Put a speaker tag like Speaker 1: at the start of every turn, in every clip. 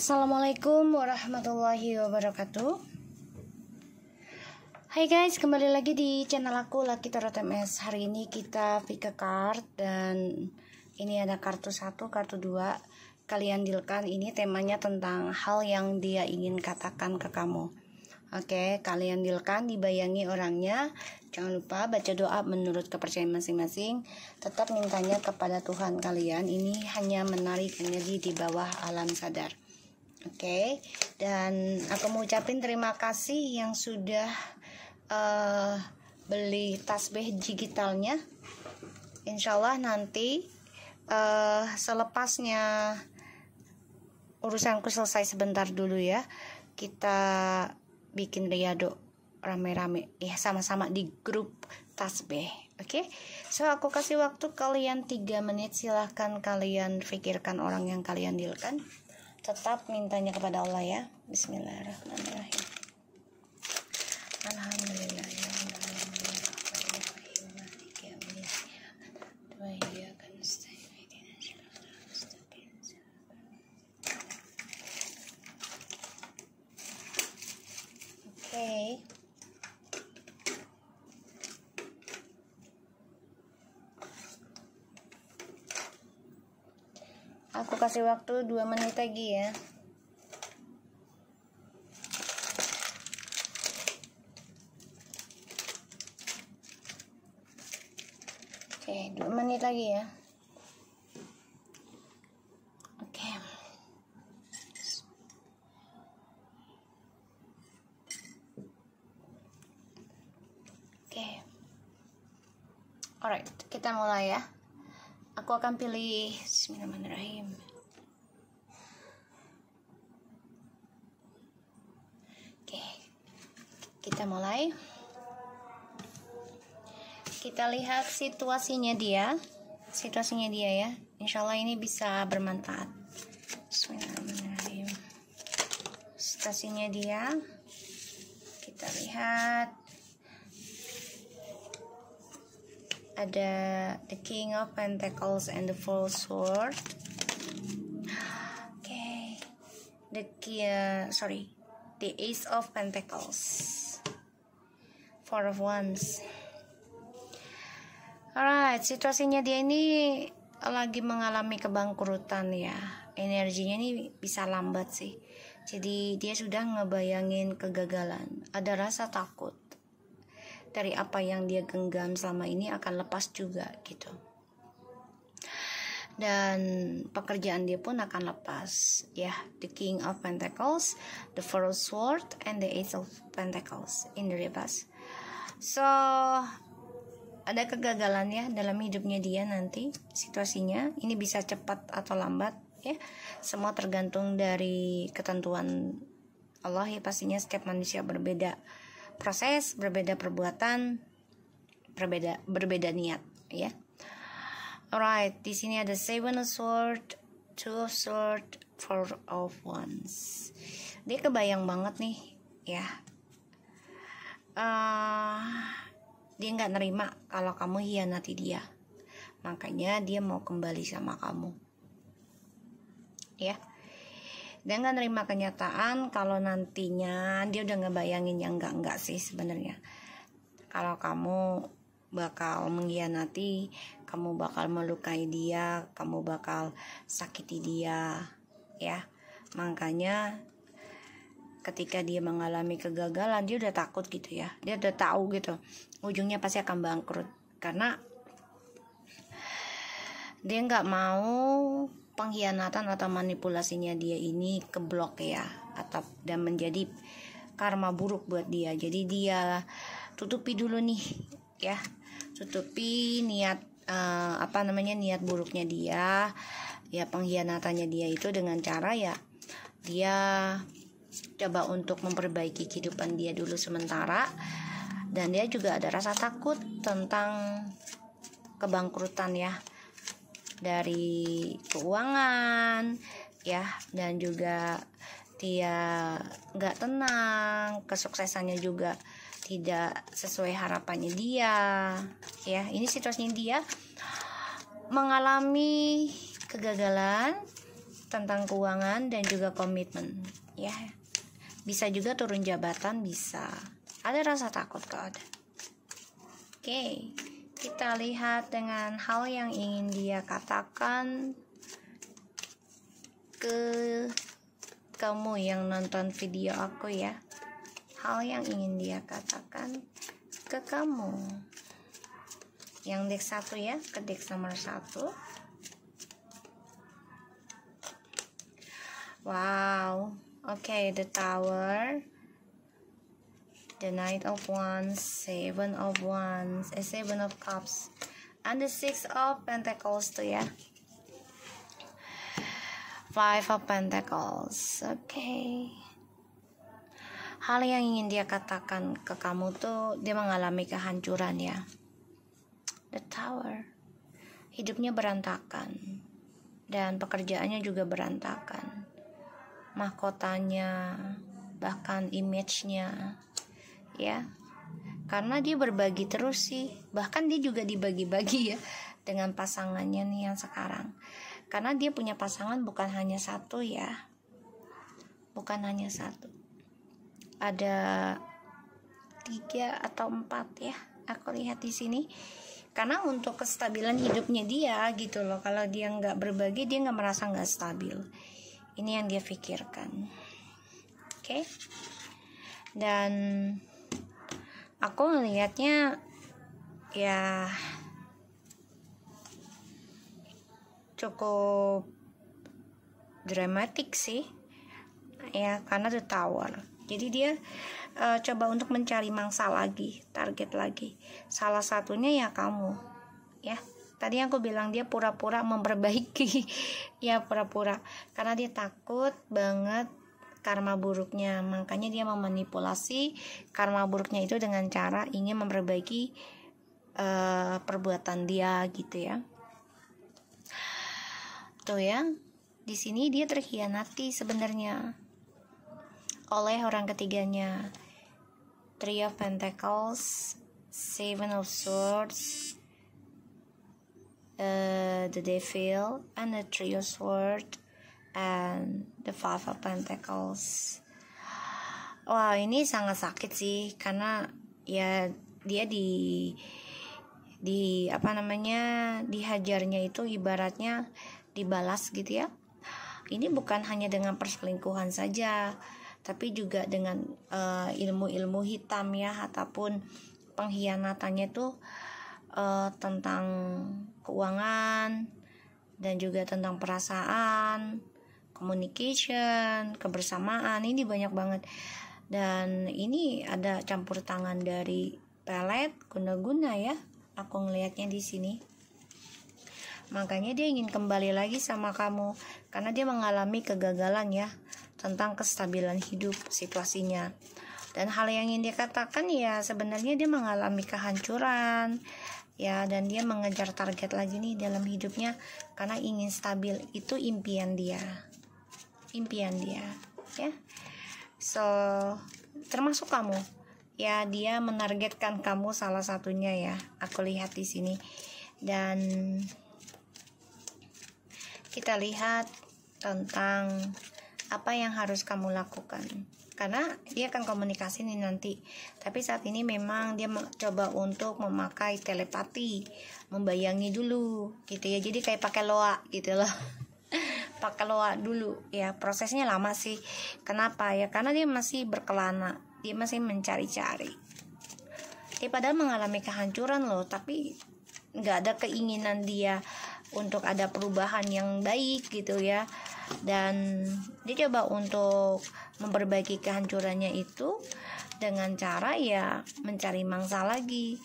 Speaker 1: Assalamualaikum warahmatullahi wabarakatuh Hai guys, kembali lagi di channel aku Lucky Tarot MS Hari ini kita pick a card Dan ini ada kartu 1, kartu 2 Kalian dealkan ini temanya tentang hal yang dia ingin katakan ke kamu Oke, kalian dealkan, dibayangi orangnya Jangan lupa baca doa menurut kepercayaan masing-masing Tetap mintanya kepada Tuhan kalian Ini hanya menarik energi di bawah alam sadar Oke, okay? dan aku mau ucapin terima kasih yang sudah uh, beli tasbih digitalnya. Insya Allah nanti uh, selepasnya urusanku selesai sebentar dulu ya, kita bikin riado rame-rame ya sama-sama di grup tasbih. Oke, okay? so aku kasih waktu kalian 3 menit silahkan kalian pikirkan orang yang kalian dealkan tetap mintanya kepada Allah ya Bismillahirrahmanirrahim Alhamdulillah waktu 2 menit lagi ya Oke, 2 menit lagi ya. Alright, kita mulai ya. Aku akan pilih Bismillahirrahmanirrahim. kita mulai kita lihat situasinya dia situasinya dia ya insyaallah ini bisa bermanfaat Bismillahirrahmanirrahim situasinya dia kita lihat ada the king of pentacles and the full sword oke the uh, sorry the ace of pentacles Four of Wands. Alright, situasinya dia ini lagi mengalami kebangkrutan ya. Energinya ini bisa lambat sih. Jadi dia sudah ngebayangin kegagalan. Ada rasa takut dari apa yang dia genggam selama ini akan lepas juga gitu. Dan pekerjaan dia pun akan lepas ya. The King of Pentacles, the Four of Swords, and the Ace of Pentacles in the reverse so ada kegagalan ya dalam hidupnya dia nanti situasinya ini bisa cepat atau lambat ya semua tergantung dari ketentuan Allah ya pastinya setiap manusia berbeda proses berbeda perbuatan berbeda berbeda niat ya alright di sini ada seven of sword two of sword four of wands dia kebayang banget nih ya uh, dia nggak nerima kalau kamu hianati dia makanya dia mau kembali sama kamu ya dia nggak nerima kenyataan kalau nantinya dia udah ngebayangin yang nggak nggak sih sebenarnya kalau kamu bakal mengkhianati kamu bakal melukai dia kamu bakal sakiti dia ya makanya ketika dia mengalami kegagalan dia udah takut gitu ya dia udah tahu gitu ujungnya pasti akan bangkrut karena dia nggak mau pengkhianatan atau manipulasinya dia ini keblok ya atau dan menjadi karma buruk buat dia jadi dia tutupi dulu nih ya tutupi niat uh, apa namanya niat buruknya dia ya pengkhianatannya dia itu dengan cara ya dia coba untuk memperbaiki kehidupan dia dulu sementara dan dia juga ada rasa takut tentang kebangkrutan ya dari keuangan ya dan juga dia nggak tenang kesuksesannya juga tidak sesuai harapannya dia ya ini situasinya dia mengalami kegagalan tentang keuangan dan juga komitmen ya bisa juga turun jabatan bisa ada rasa takut kok ada oke kita lihat dengan hal yang ingin dia katakan ke kamu yang nonton video aku ya hal yang ingin dia katakan ke kamu yang dek satu ya ke dek nomor satu wow Okay, the tower. The knight of wands, seven of wands, a eh, seven of cups, and the six of pentacles too, yeah. Five of pentacles, okay. Hal yang ingin dia katakan ke kamu tuh dia mengalami kehancuran ya. The tower. Hidupnya berantakan dan pekerjaannya juga berantakan mahkotanya, bahkan image-nya. Ya. Karena dia berbagi terus sih. Bahkan dia juga dibagi-bagi ya dengan pasangannya nih yang sekarang. Karena dia punya pasangan bukan hanya satu ya. Bukan hanya satu. Ada tiga atau empat ya. Aku lihat di sini karena untuk kestabilan hidupnya dia gitu loh kalau dia nggak berbagi dia nggak merasa nggak stabil ini yang dia pikirkan oke okay? dan aku melihatnya ya cukup dramatik sih ya karena the tower jadi dia uh, coba untuk mencari mangsa lagi target lagi salah satunya ya kamu ya tadi aku bilang dia pura-pura memperbaiki ya pura-pura karena dia takut banget karma buruknya makanya dia memanipulasi karma buruknya itu dengan cara ingin memperbaiki uh, perbuatan dia gitu ya tuh ya di sini dia terkhianati sebenarnya oleh orang ketiganya Three of Pentacles Seven of Swords Eh, the devil and the trio sword and the five of pentacles wow ini sangat sakit sih karena ya dia di di apa namanya dihajarnya itu ibaratnya dibalas gitu ya ini bukan hanya dengan perselingkuhan saja tapi juga dengan eh, ilmu-ilmu uh, ilmu -ilmu hitam ya ataupun pengkhianatannya tuh uh, tentang keuangan dan juga tentang perasaan, communication, kebersamaan. Ini banyak banget. Dan ini ada campur tangan dari pelet guna-guna ya. Aku ngelihatnya di sini. Makanya dia ingin kembali lagi sama kamu karena dia mengalami kegagalan ya tentang kestabilan hidup situasinya. Dan hal yang ingin dia katakan ya sebenarnya dia mengalami kehancuran ya dan dia mengejar target lagi nih dalam hidupnya karena ingin stabil itu impian dia impian dia ya so termasuk kamu ya dia menargetkan kamu salah satunya ya aku lihat di sini dan kita lihat tentang apa yang harus kamu lakukan karena dia akan komunikasi nih nanti tapi saat ini memang dia mencoba untuk memakai telepati membayangi dulu gitu ya jadi kayak pakai loa gitu loh pakai loa dulu ya prosesnya lama sih kenapa ya karena dia masih berkelana dia masih mencari-cari dia padahal mengalami kehancuran loh tapi nggak ada keinginan dia untuk ada perubahan yang baik gitu ya dan dia coba untuk memperbaiki kehancurannya itu dengan cara ya mencari mangsa lagi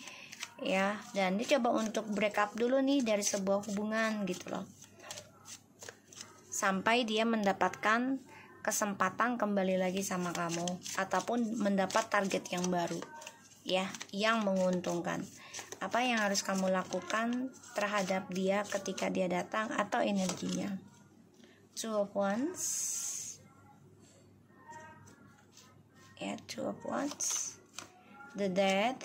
Speaker 1: ya dan dia coba untuk break up dulu nih dari sebuah hubungan gitu loh sampai dia mendapatkan kesempatan kembali lagi sama kamu ataupun mendapat target yang baru ya yang menguntungkan apa yang harus kamu lakukan terhadap dia ketika dia datang atau energinya. Two of ones Ya, yeah, Two of ones The Dead.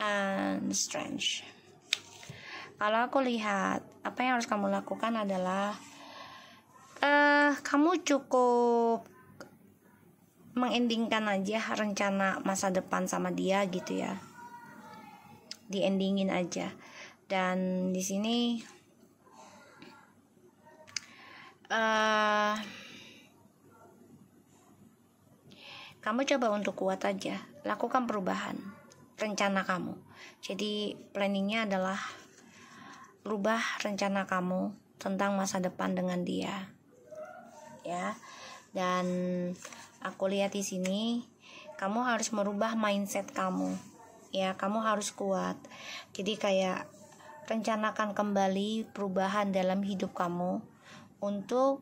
Speaker 1: And Strange. Kalau aku lihat, apa yang harus kamu lakukan adalah uh, kamu cukup mengendingkan aja rencana masa depan sama dia gitu ya diendingin aja dan di sini uh, kamu coba untuk kuat aja lakukan perubahan rencana kamu jadi planningnya adalah rubah rencana kamu tentang masa depan dengan dia ya dan aku lihat di sini kamu harus merubah mindset kamu ya kamu harus kuat jadi kayak rencanakan kembali perubahan dalam hidup kamu untuk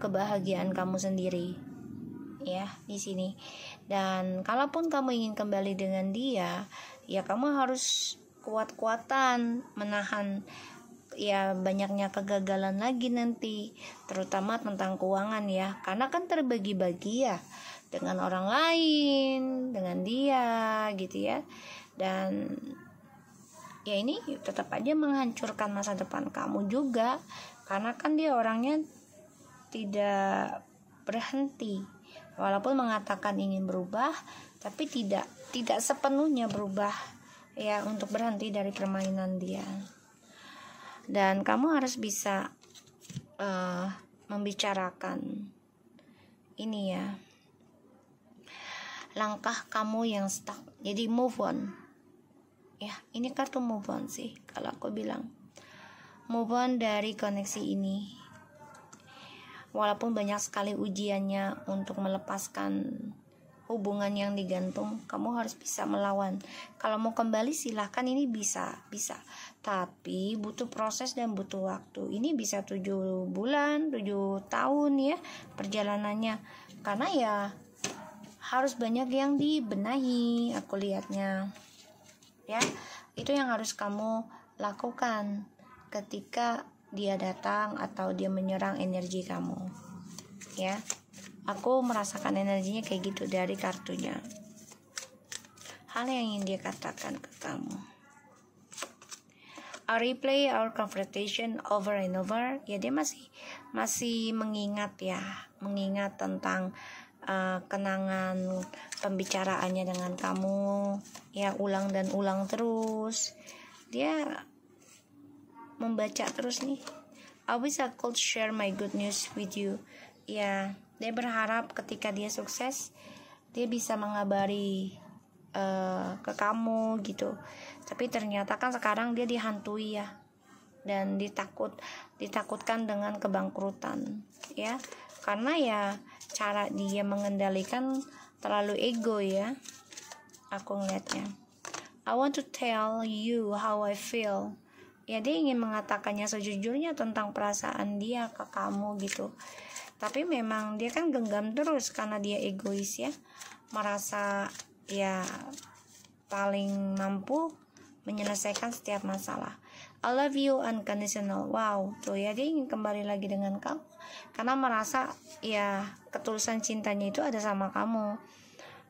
Speaker 1: kebahagiaan kamu sendiri ya di sini dan kalaupun kamu ingin kembali dengan dia ya kamu harus kuat-kuatan menahan ya banyaknya kegagalan lagi nanti terutama tentang keuangan ya karena kan terbagi-bagi ya dengan orang lain dengan dia gitu ya dan ya ini tetap aja menghancurkan masa depan kamu juga karena kan dia orangnya tidak berhenti walaupun mengatakan ingin berubah tapi tidak tidak sepenuhnya berubah ya untuk berhenti dari permainan dia dan kamu harus bisa uh, membicarakan ini ya langkah kamu yang stuck jadi move on ya ini kartu move on sih kalau aku bilang move on dari koneksi ini walaupun banyak sekali ujiannya untuk melepaskan hubungan yang digantung kamu harus bisa melawan kalau mau kembali silahkan ini bisa bisa tapi butuh proses dan butuh waktu. Ini bisa tujuh bulan, tujuh tahun ya perjalanannya. Karena ya harus banyak yang dibenahi aku lihatnya. Ya, itu yang harus kamu lakukan ketika dia datang atau dia menyerang energi kamu. Ya. Aku merasakan energinya kayak gitu dari kartunya. Hal yang ingin dia katakan ke kamu. I replay our confrontation over and over ya dia masih masih mengingat ya mengingat tentang uh, kenangan pembicaraannya dengan kamu ya ulang dan ulang terus dia membaca terus nih I wish I could share my good news with you ya dia berharap ketika dia sukses dia bisa mengabari Eh, ke kamu gitu tapi ternyata kan sekarang dia dihantui ya dan ditakut ditakutkan dengan kebangkrutan ya karena ya cara dia mengendalikan terlalu ego ya aku ngeliatnya I want to tell you how I feel ya dia ingin mengatakannya sejujurnya tentang perasaan dia ke kamu gitu tapi memang dia kan genggam terus karena dia egois ya merasa ya paling mampu menyelesaikan setiap masalah. I love you unconditional. Wow, tuh ya dia ingin kembali lagi dengan kamu karena merasa ya ketulusan cintanya itu ada sama kamu.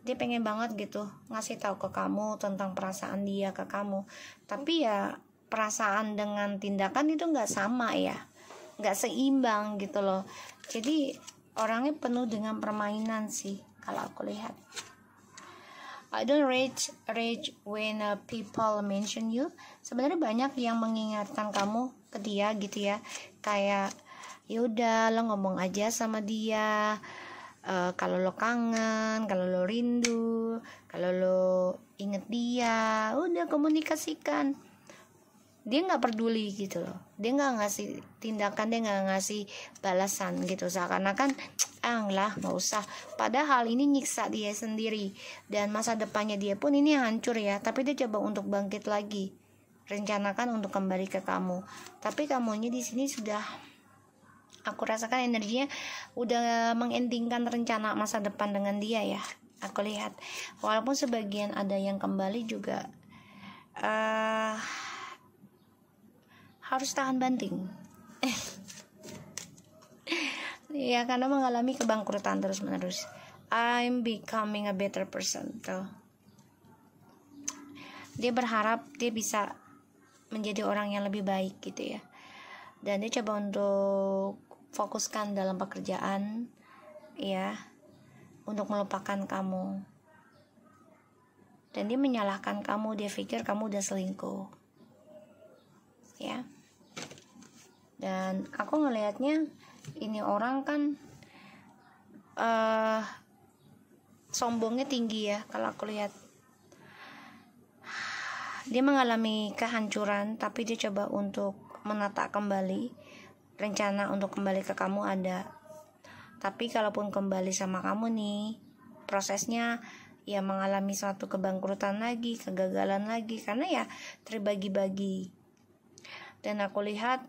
Speaker 1: Dia pengen banget gitu ngasih tahu ke kamu tentang perasaan dia ke kamu. Tapi ya perasaan dengan tindakan itu nggak sama ya, nggak seimbang gitu loh. Jadi orangnya penuh dengan permainan sih kalau aku lihat. I don't rage rage when uh, people mention you. Sebenarnya banyak yang mengingatkan kamu ke dia gitu ya. Kayak yaudah lo ngomong aja sama dia. Uh, kalau lo kangen, kalau lo rindu, kalau lo inget dia, udah komunikasikan dia nggak peduli gitu loh dia nggak ngasih tindakan dia nggak ngasih balasan gitu seakan-akan ah lah nggak usah padahal ini nyiksa dia sendiri dan masa depannya dia pun ini hancur ya tapi dia coba untuk bangkit lagi rencanakan untuk kembali ke kamu tapi kamunya di sini sudah aku rasakan energinya udah mengendingkan rencana masa depan dengan dia ya aku lihat walaupun sebagian ada yang kembali juga uh, harus tahan banting ya karena mengalami kebangkrutan terus menerus I'm becoming a better person tuh dia berharap dia bisa menjadi orang yang lebih baik gitu ya dan dia coba untuk fokuskan dalam pekerjaan ya untuk melupakan kamu dan dia menyalahkan kamu dia pikir kamu udah selingkuh ya dan aku ngelihatnya ini orang kan uh, sombongnya tinggi ya kalau aku lihat dia mengalami kehancuran tapi dia coba untuk menata kembali rencana untuk kembali ke kamu ada tapi kalaupun kembali sama kamu nih prosesnya ya mengalami suatu kebangkrutan lagi kegagalan lagi karena ya terbagi-bagi dan aku lihat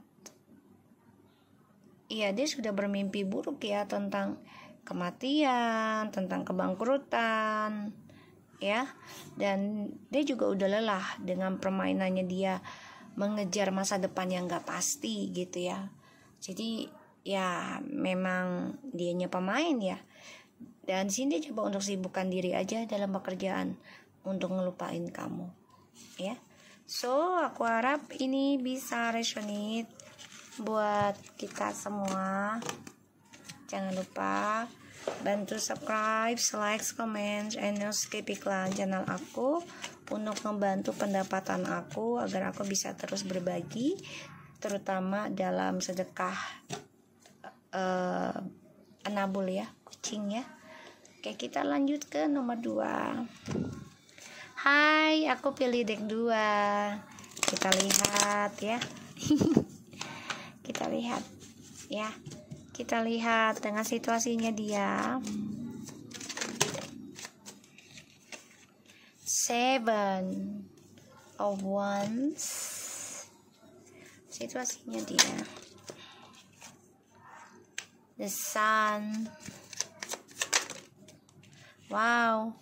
Speaker 1: Iya dia sudah bermimpi buruk ya tentang kematian, tentang kebangkrutan, ya. Dan dia juga udah lelah dengan permainannya dia mengejar masa depan yang gak pasti gitu ya. Jadi ya memang dianya pemain ya. Dan sini coba untuk sibukkan diri aja dalam pekerjaan untuk ngelupain kamu. Ya. So, aku harap ini bisa resonate buat kita semua jangan lupa bantu subscribe, like, comment, and subscribe iklan channel aku untuk membantu pendapatan aku agar aku bisa terus berbagi terutama dalam sedekah uh, eh, anabul ya kucing ya oke kita lanjut ke nomor 2 hai aku pilih deck 2 kita lihat ya kita lihat ya kita lihat dengan situasinya dia seven of ones situasinya dia the sun wow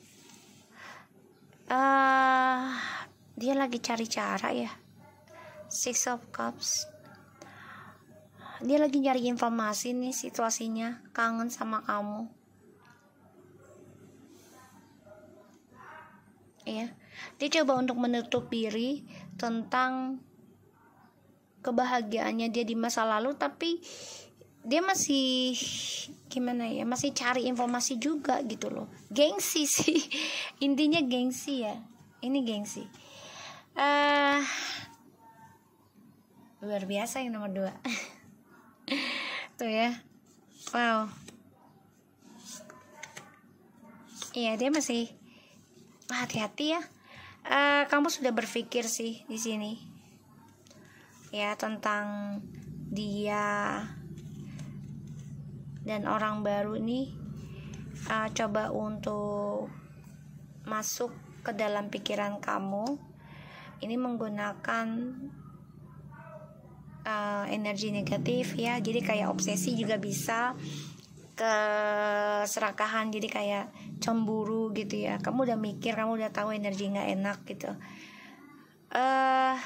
Speaker 1: uh, dia lagi cari cara ya six of cups dia lagi nyari informasi nih situasinya kangen sama kamu ya dia coba untuk menutup diri tentang kebahagiaannya dia di masa lalu tapi dia masih gimana ya masih cari informasi juga gitu loh gengsi sih intinya gengsi ya ini gengsi uh, luar biasa yang nomor dua tuh ya wow iya dia masih hati-hati ya uh, kamu sudah berpikir sih di sini ya tentang dia dan orang baru nih eh, uh, coba untuk masuk ke dalam pikiran kamu ini menggunakan uh, energi negatif ya jadi kayak obsesi juga bisa ke serakahan jadi kayak cemburu gitu ya kamu udah mikir kamu udah tahu energi nggak enak gitu eh uh,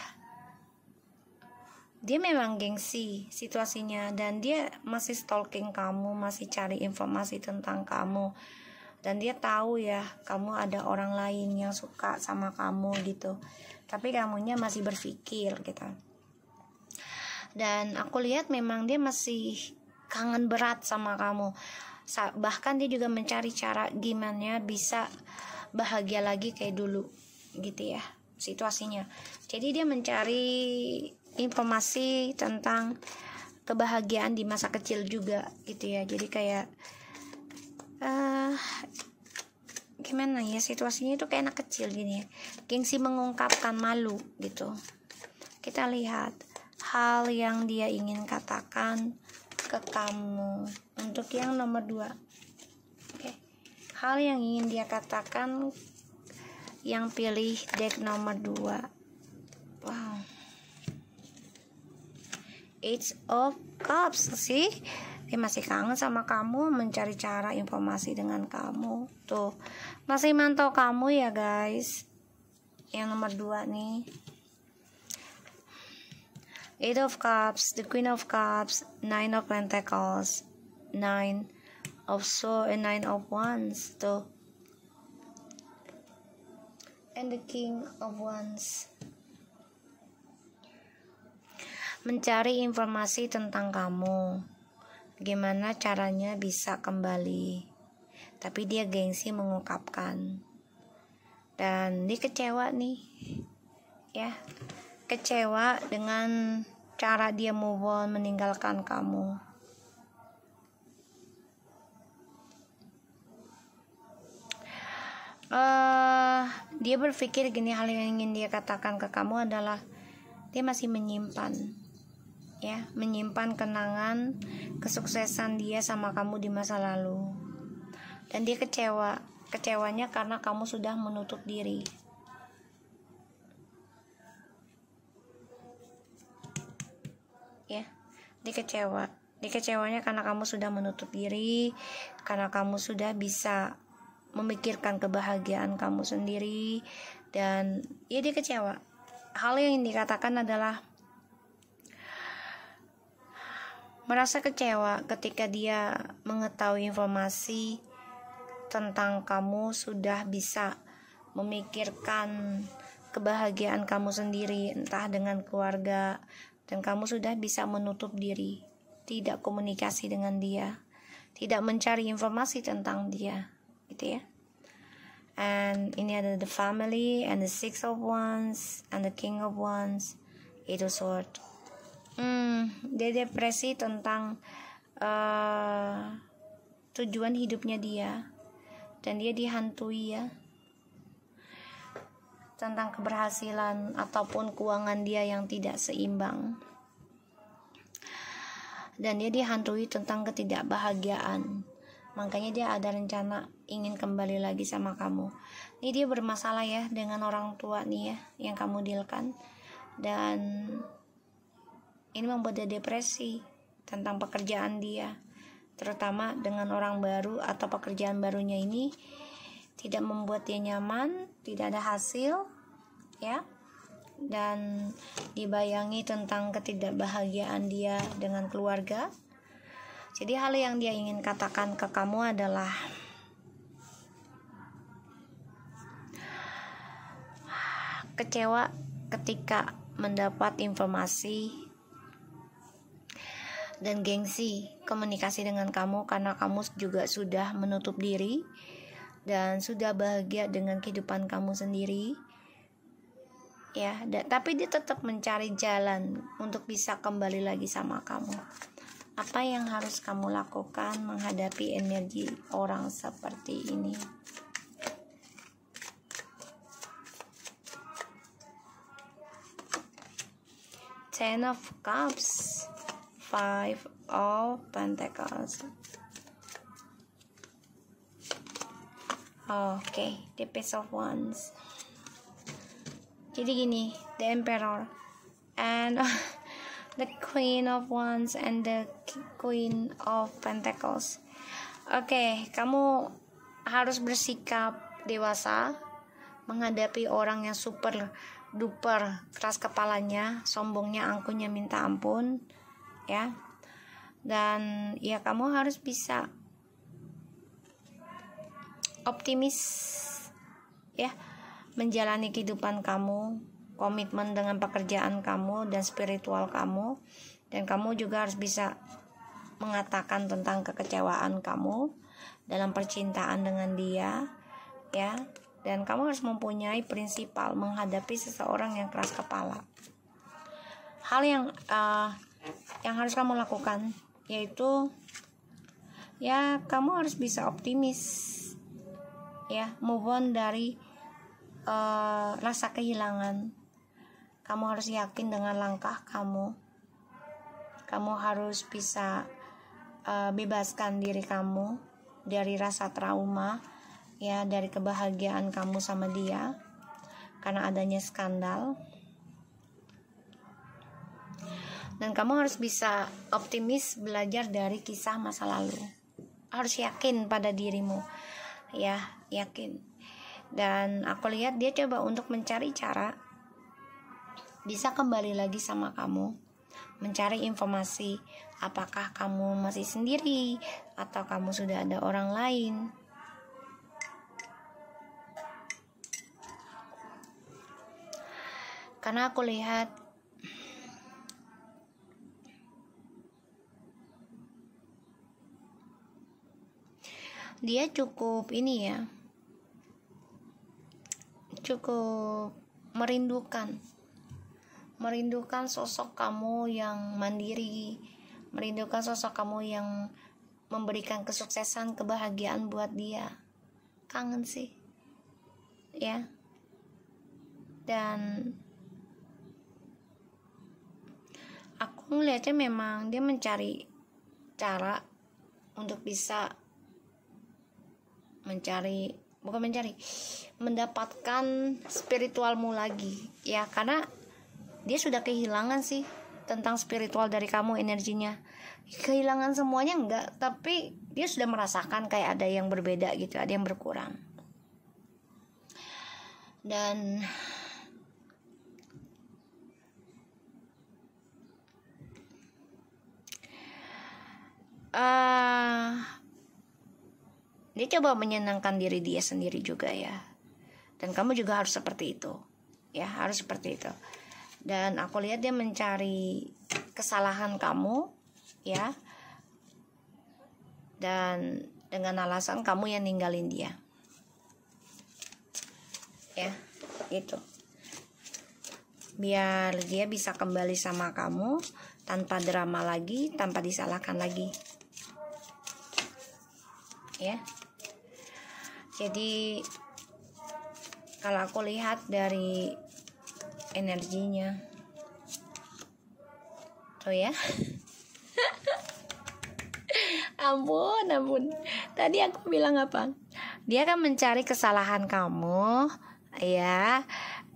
Speaker 1: dia memang gengsi situasinya dan dia masih stalking kamu masih cari informasi tentang kamu dan dia tahu ya kamu ada orang lain yang suka sama kamu gitu tapi kamunya masih berpikir gitu dan aku lihat memang dia masih kangen berat sama kamu bahkan dia juga mencari cara gimana bisa bahagia lagi kayak dulu gitu ya situasinya jadi dia mencari informasi tentang kebahagiaan di masa kecil juga gitu ya jadi kayak uh, gimana ya situasinya itu kayak anak kecil gini ya gengsi mengungkapkan malu gitu kita lihat hal yang dia ingin katakan ke kamu untuk yang nomor dua oke? hal yang ingin dia katakan yang pilih deck nomor dua wow It's of Cups sih dia masih kangen sama kamu mencari cara informasi dengan kamu tuh masih mantau kamu ya guys yang nomor dua nih Eight of Cups, the Queen of Cups, Nine of Pentacles, Nine of Swords, and Nine of Wands tuh. And the King of Wands. Mencari informasi tentang kamu. Gimana caranya bisa kembali? Tapi dia gengsi mengungkapkan. Dan dia kecewa nih. Ya. Kecewa dengan cara dia move on meninggalkan kamu. Uh, dia berpikir gini hal yang ingin dia katakan ke kamu adalah dia masih menyimpan ya menyimpan kenangan kesuksesan dia sama kamu di masa lalu dan dia kecewa kecewanya karena kamu sudah menutup diri ya dia kecewa dia kecewanya karena kamu sudah menutup diri karena kamu sudah bisa memikirkan kebahagiaan kamu sendiri dan ya dia kecewa hal yang dikatakan adalah merasa kecewa ketika dia mengetahui informasi tentang kamu sudah bisa memikirkan kebahagiaan kamu sendiri entah dengan keluarga dan kamu sudah bisa menutup diri, tidak komunikasi dengan dia, tidak mencari informasi tentang dia, gitu ya. And ini ada the family and the six of wands and the king of wands itu sword. Hmm, dia depresi tentang uh, tujuan hidupnya dia dan dia dihantui ya tentang keberhasilan ataupun keuangan dia yang tidak seimbang. Dan dia dihantui tentang ketidakbahagiaan. Makanya dia ada rencana ingin kembali lagi sama kamu. Ini dia bermasalah ya dengan orang tua nih ya yang kamu dealkan. Dan ini membuat dia depresi tentang pekerjaan dia. Terutama dengan orang baru atau pekerjaan barunya ini tidak membuat dia nyaman, tidak ada hasil, ya. Dan dibayangi tentang ketidakbahagiaan dia dengan keluarga. Jadi hal yang dia ingin katakan ke kamu adalah kecewa ketika mendapat informasi dan gengsi komunikasi dengan kamu karena kamu juga sudah menutup diri dan sudah bahagia dengan kehidupan kamu sendiri ya da, tapi dia tetap mencari jalan untuk bisa kembali lagi sama kamu apa yang harus kamu lakukan menghadapi energi orang seperti ini ten of cups five of pentacles okay the peace of ones. jadi gini the emperor and the queen of ones and the queen of pentacles oke okay, kamu harus bersikap dewasa menghadapi orang yang super duper keras kepalanya sombongnya angkunya minta ampun ya dan ya kamu harus bisa optimis ya menjalani kehidupan kamu komitmen dengan pekerjaan kamu dan spiritual kamu dan kamu juga harus bisa mengatakan tentang kekecewaan kamu dalam percintaan dengan dia ya dan kamu harus mempunyai prinsipal menghadapi seseorang yang keras kepala hal yang uh, yang harus kamu lakukan yaitu ya kamu harus bisa optimis ya move on dari uh, rasa kehilangan kamu harus yakin dengan langkah kamu kamu harus bisa uh, bebaskan diri kamu dari rasa trauma ya dari kebahagiaan kamu sama dia karena adanya skandal dan kamu harus bisa optimis belajar dari kisah masa lalu harus yakin pada dirimu ya yakin dan aku lihat dia coba untuk mencari cara bisa kembali lagi sama kamu mencari informasi apakah kamu masih sendiri atau kamu sudah ada orang lain karena aku lihat dia cukup ini ya cukup merindukan merindukan sosok kamu yang mandiri merindukan sosok kamu yang memberikan kesuksesan kebahagiaan buat dia kangen sih ya dan aku melihatnya memang dia mencari cara untuk bisa mencari bukan mencari mendapatkan spiritualmu lagi ya karena dia sudah kehilangan sih tentang spiritual dari kamu energinya kehilangan semuanya enggak tapi dia sudah merasakan kayak ada yang berbeda gitu ada yang berkurang dan uh, dia coba menyenangkan diri dia sendiri juga ya. Dan kamu juga harus seperti itu. Ya, harus seperti itu. Dan aku lihat dia mencari kesalahan kamu, ya. Dan dengan alasan kamu yang ninggalin dia. Ya, itu. Biar dia bisa kembali sama kamu tanpa drama lagi, tanpa disalahkan lagi. Ya jadi kalau aku lihat dari energinya tuh ya ampun ampun tadi aku bilang apa dia akan mencari kesalahan kamu ya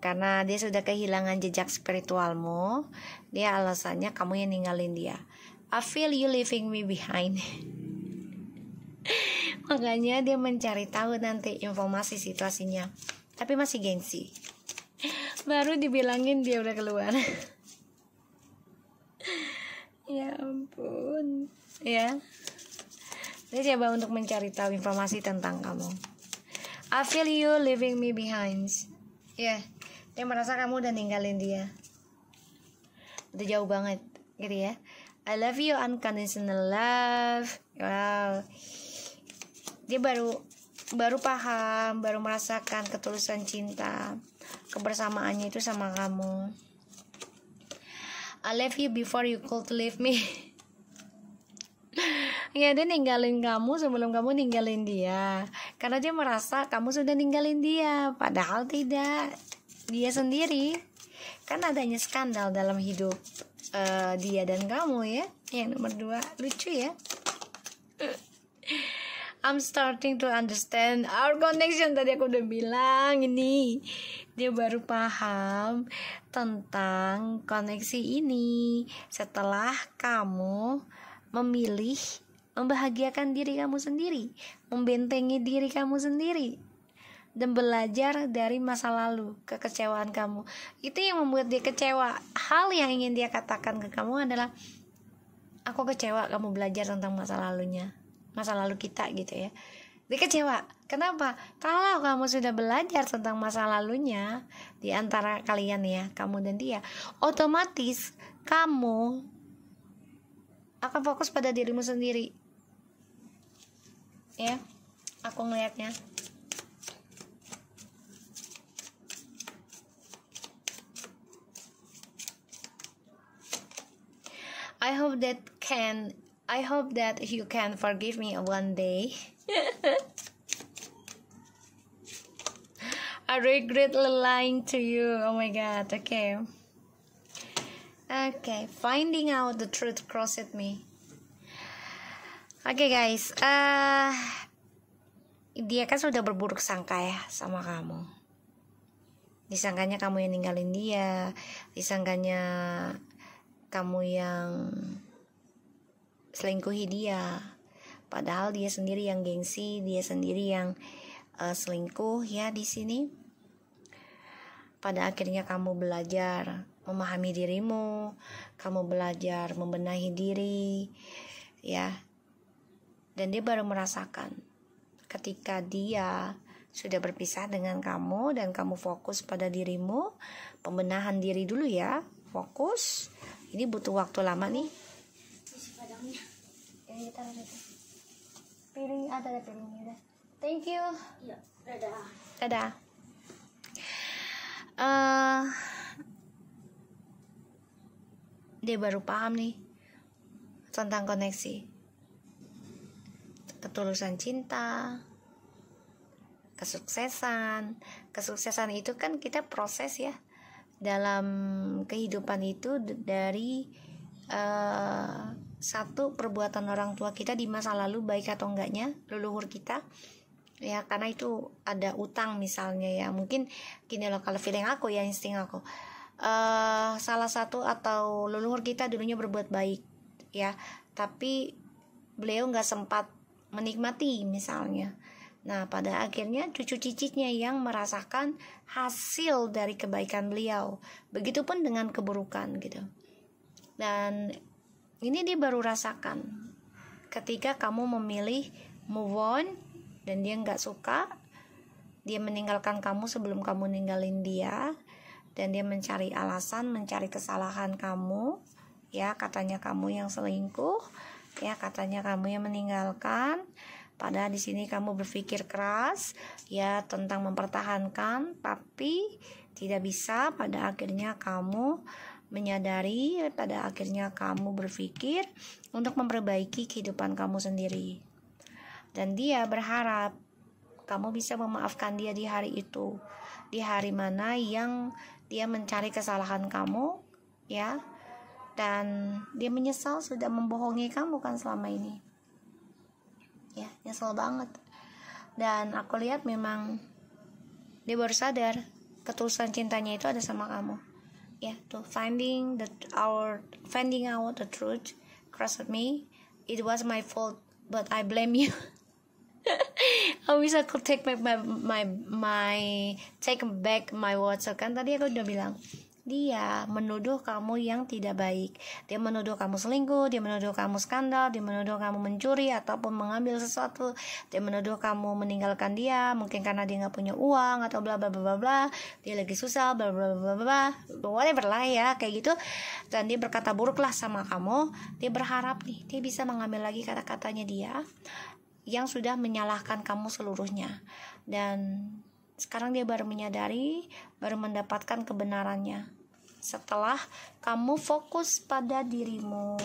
Speaker 1: karena dia sudah kehilangan jejak spiritualmu dia alasannya kamu yang ninggalin dia I feel you leaving me behind Makanya dia mencari tahu nanti informasi situasinya. Tapi masih gengsi. Baru dibilangin dia udah keluar. ya ampun. Ya. Dia coba untuk mencari tahu informasi tentang kamu. I feel you leaving me behind. Ya, yeah. dia merasa kamu udah ninggalin dia. Udah jauh banget, gitu ya. I love you unconditional love. Wow dia baru baru paham baru merasakan ketulusan cinta kebersamaannya itu sama kamu I love you before you could leave me ya dia ninggalin kamu sebelum kamu ninggalin dia karena dia merasa kamu sudah ninggalin dia padahal tidak dia sendiri kan adanya skandal dalam hidup uh, dia dan kamu ya yang nomor dua lucu ya I'm starting to understand our connection tadi aku udah bilang ini dia baru paham tentang koneksi ini setelah kamu memilih membahagiakan diri kamu sendiri, membentengi diri kamu sendiri dan belajar dari masa lalu kekecewaan kamu. Itu yang membuat dia kecewa. Hal yang ingin dia katakan ke kamu adalah aku kecewa kamu belajar tentang masa lalunya masa lalu kita gitu ya dia kecewa kenapa kalau kamu sudah belajar tentang masa lalunya di antara kalian ya kamu dan dia otomatis kamu akan fokus pada dirimu sendiri ya aku ngelihatnya I hope that can I hope that you can forgive me one day. I regret lying to you. Oh my god. Okay. Okay, finding out the truth crossed me. Oke okay, guys, uh, dia kan sudah berburuk sangka ya sama kamu. Disangkanya kamu yang ninggalin dia, disangkanya kamu yang selingkuhi dia padahal dia sendiri yang gengsi dia sendiri yang uh, selingkuh ya di sini pada akhirnya kamu belajar memahami dirimu kamu belajar membenahi diri ya dan dia baru merasakan ketika dia sudah berpisah dengan kamu dan kamu fokus pada dirimu pembenahan diri dulu ya fokus ini butuh waktu lama nih piring ada ada piringnya thank you ya, dadah dadah uh, dia baru paham nih tentang koneksi ketulusan cinta kesuksesan kesuksesan itu kan kita proses ya dalam kehidupan itu dari uh, satu perbuatan orang tua kita di masa lalu baik atau enggaknya leluhur kita ya karena itu ada utang misalnya ya mungkin gini loh kalau feeling aku ya insting aku uh, salah satu atau leluhur kita dulunya berbuat baik ya tapi beliau nggak sempat menikmati misalnya Nah, pada akhirnya cucu cicitnya yang merasakan hasil dari kebaikan beliau. Begitupun dengan keburukan gitu. Dan ini dia baru rasakan ketika kamu memilih move on dan dia nggak suka, dia meninggalkan kamu sebelum kamu ninggalin dia dan dia mencari alasan, mencari kesalahan kamu, ya katanya kamu yang selingkuh, ya katanya kamu yang meninggalkan. pada di sini kamu berpikir keras ya tentang mempertahankan, tapi tidak bisa pada akhirnya kamu menyadari pada akhirnya kamu berpikir untuk memperbaiki kehidupan kamu sendiri. Dan dia berharap kamu bisa memaafkan dia di hari itu, di hari mana yang dia mencari kesalahan kamu, ya. Dan dia menyesal sudah membohongi kamu kan selama ini. Ya, nyesel banget. Dan aku lihat memang dia baru sadar ketulusan cintanya itu ada sama kamu. yeah to finding that our finding out the truth trust me it was my fault but i blame you I wish I could take back my my my take back my words so kan tadi aku udah bilang dia menuduh kamu yang tidak baik. Dia menuduh kamu selingkuh, dia menuduh kamu skandal, dia menuduh kamu mencuri ataupun mengambil sesuatu, dia menuduh kamu meninggalkan dia, mungkin karena dia nggak punya uang atau bla bla bla bla, dia lagi susah, bla bla bla bla, whatever lah ya kayak gitu. Dan dia berkata buruklah sama kamu, dia berharap nih dia bisa mengambil lagi kata-katanya dia yang sudah menyalahkan kamu seluruhnya dan sekarang dia baru menyadari, baru mendapatkan kebenarannya. Setelah kamu fokus pada dirimu.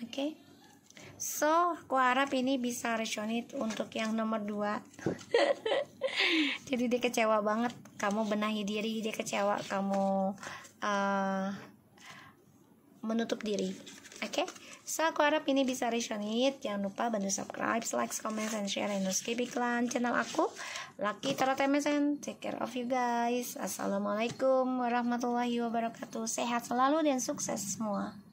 Speaker 1: Oke? Okay? So, aku harap ini bisa resonate untuk yang nomor dua Jadi dia kecewa banget Kamu benahi diri, dia kecewa Kamu uh, menutup diri Oke? Okay? So aku harap ini bisa resonate. Jangan lupa bantu subscribe, like, comment, and share, and subscribe iklan channel aku. Lucky Tarot MSN. Take care of you guys. Assalamualaikum warahmatullahi wabarakatuh. Sehat selalu dan sukses semua.